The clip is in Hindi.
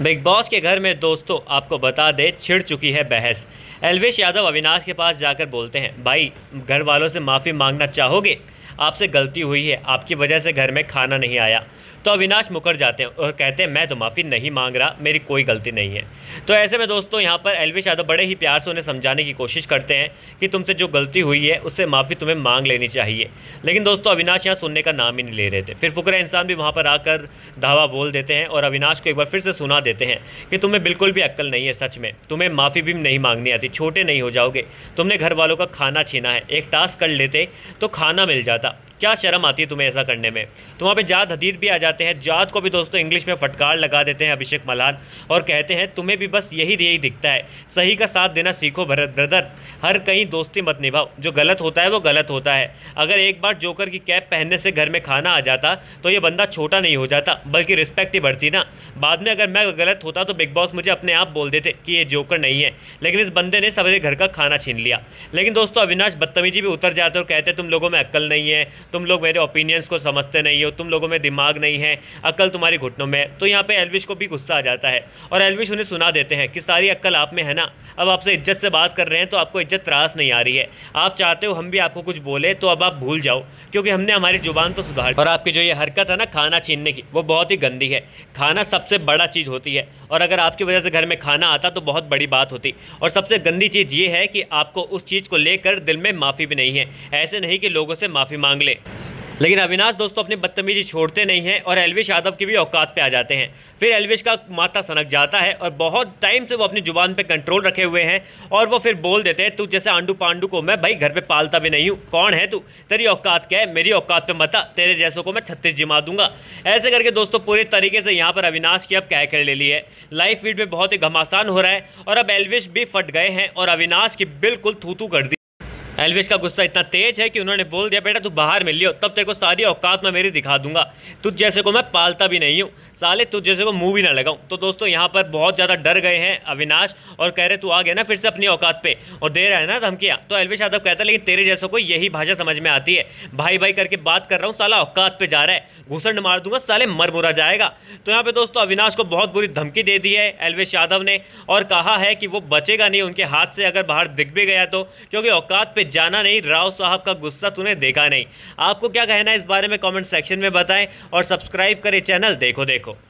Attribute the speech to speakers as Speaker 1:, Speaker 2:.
Speaker 1: बिग बॉस के घर में दोस्तों आपको बता दे छिड़ चुकी है बहस एलवेश यादव अविनाश के पास जाकर बोलते हैं भाई घर वालों से माफ़ी मांगना चाहोगे आपसे गलती हुई है आपकी वजह से घर में खाना नहीं आया तो अविनाश मुकर जाते हैं और कहते हैं मैं तो माफ़ी नहीं मांग रहा मेरी कोई गलती नहीं है तो ऐसे में दोस्तों यहाँ पर एलविश यादव बड़े ही प्यार से उन्हें समझाने की कोशिश करते हैं कि तुमसे जो गलती हुई है उससे माफ़ी तुम्हें मांग लेनी चाहिए लेकिन दोस्तों अविनाश यहाँ सुनने का नाम ही नहीं ले रहे थे फिर फुकरा इंसान भी वहाँ पर आकर धावा बोल देते हैं और अविनाश को एक बार फिर से सुना देते हैं कि तुम्हें बिल्कुल भी अक्ल नहीं है सच में तुम्हें माफ़ी भी नहीं मांगनी आती छोटे नहीं हो जाओगे तुमने घर वालों का खाना छीना है एक टास्क कर लेते तो खाना मिल जाता क्या शर्म आती है तुम्हें ऐसा करने में तो वहाँ पे जात हदीद भी आ जाते हैं जात को भी दोस्तों इंग्लिश में फटकार लगा देते हैं अभिषेक मलान और कहते हैं तुम्हें भी बस यही यही दिखता है सही का साथ देना सीखो भरत ब्रदर हर कहीं दोस्ती मत निभाओ जो गलत होता है वो गलत होता है अगर एक बार जोकर की कैप पहनने से घर में खाना आ जाता तो ये बंदा छोटा नहीं हो जाता बल्कि रिस्पेक्ट ही बढ़ती ना बाद में अगर मैं गलत होता तो बिग बॉस मुझे अपने आप बोल देते कि ये जोकर नहीं है लेकिन इस बंदे ने सबसे घर का खाना छीन लिया लेकिन दोस्तों अविनाश बदतमीजी भी उतर जाते और कहते तुम लोगों में अक्ल नहीं है तुम लोग मेरे ओपिनियंस को समझते नहीं हो तुम लोगों में दिमाग नहीं है अक्ल तुम्हारे घुटनों में तो यहाँ पे एलविश को भी गुस्सा आ जाता है और एलविश उन्हें सुना देते हैं कि सारी अक्ल आप में है ना अब आपसे इज्जत से बात कर रहे हैं तो आपको इज्जत त्रास नहीं आ रही है आप चाहते हो हम भी आपको कुछ बोले तो अब आप भूल जाओ क्योंकि हमने हमारी जुबान तो सुधार और आपकी जो ये हरकत है ना खाना छीनने की वो बहुत ही गंदी है खाना सबसे बड़ा चीज़ होती है और अगर आपकी वजह से घर में खाना आता तो बहुत बड़ी बात होती और सबसे गंदी चीज़ ये है कि आपको उस चीज़ को लेकर दिल में माफ़ी भी नहीं है ऐसे नहीं कि लोगों से माफ़ी मांग ले लेकिन अविनाश दोस्तों अपनी बदतमीजी छोड़ते नहीं हैं और एलविश यादव की भी औकात पे आ जाते हैं फिर एलविश का माथा सनक जाता है और बहुत टाइम से वो अपनी जुबान पे कंट्रोल रखे हुए हैं और वो फिर बोल देते हैं तू जैसे आंडू पांडू को मैं भाई घर पे पालता भी नहीं हूँ कौन है तू तेरी औकात क्या है मेरी औकात पर मता तेरे जैसों को मैं छत्तीस जिमा दूंगा ऐसे करके दोस्तों पूरे तरीके से यहाँ पर अविनाश की अब कह कर ले ली है लाइफ फीड में बहुत ही घमासान हो रहा है और अब एलविश भी फट गए हैं और अविनाश की बिल्कुल थूतू कर दी एलविश का गुस्सा इतना तेज है कि उन्होंने बोल दिया बेटा तू बाहर मिल लियो तब तेरे को सारी औकात मैं मेरी दिखा दूंगा तुझ जैसे को मैं पालता भी नहीं हूँ साले तुझ जैसे को मुंह भी ना लगाऊँ तो दोस्तों यहाँ पर बहुत ज़्यादा डर गए हैं अविनाश और कह रहे तू आ गया ना फिर से अपनी औकात पे और दे रहा है ना धमकियाँ तो एलवेश यादव कहता है लेकिन तेरे जैसे को यही भाषा समझ में आती है भाई भाई करके बात कर रहा हूँ साला औकात पे जा रहा है घुसंड मार दूंगा साले मर मुरा जाएगा तो यहाँ पर दोस्तों अविनाश को बहुत बुरी धमकी दे दी है एलवेश यादव ने और कहा है कि वो बचेगा नहीं उनके हाथ से अगर बाहर दिख भी गया तो क्योंकि औकात पे जाना नहीं राव साहब का गुस्सा तूने देखा नहीं आपको क्या कहना है इस बारे में कॉमेंट सेक्शन में बताएं और सब्सक्राइब करें चैनल देखो देखो